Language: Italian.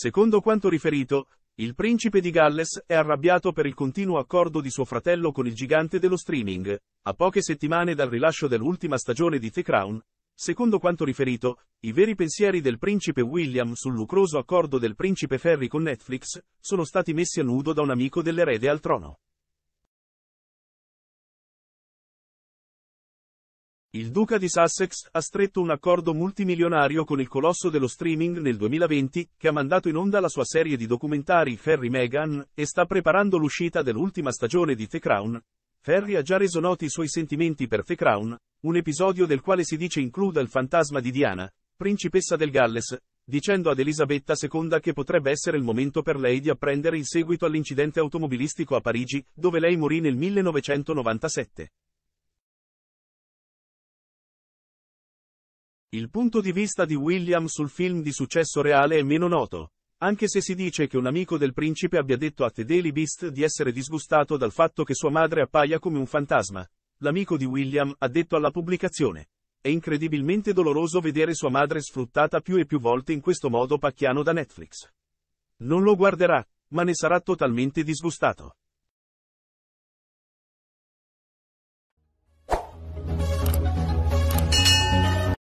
Secondo quanto riferito, il principe di Galles è arrabbiato per il continuo accordo di suo fratello con il gigante dello streaming. A poche settimane dal rilascio dell'ultima stagione di The Crown, secondo quanto riferito, i veri pensieri del principe William sul lucroso accordo del principe Ferry con Netflix sono stati messi a nudo da un amico dell'erede al trono. Il duca di Sussex ha stretto un accordo multimilionario con il colosso dello streaming nel 2020, che ha mandato in onda la sua serie di documentari Ferry Meghan, e sta preparando l'uscita dell'ultima stagione di The Crown. Ferry ha già reso noti i suoi sentimenti per The Crown, un episodio del quale si dice includa il fantasma di Diana, principessa del Galles, dicendo ad Elisabetta II che potrebbe essere il momento per lei di apprendere il seguito all'incidente automobilistico a Parigi, dove lei morì nel 1997. Il punto di vista di William sul film di successo reale è meno noto, anche se si dice che un amico del principe abbia detto a The Daily Beast di essere disgustato dal fatto che sua madre appaia come un fantasma. L'amico di William ha detto alla pubblicazione. È incredibilmente doloroso vedere sua madre sfruttata più e più volte in questo modo pacchiano da Netflix. Non lo guarderà, ma ne sarà totalmente disgustato.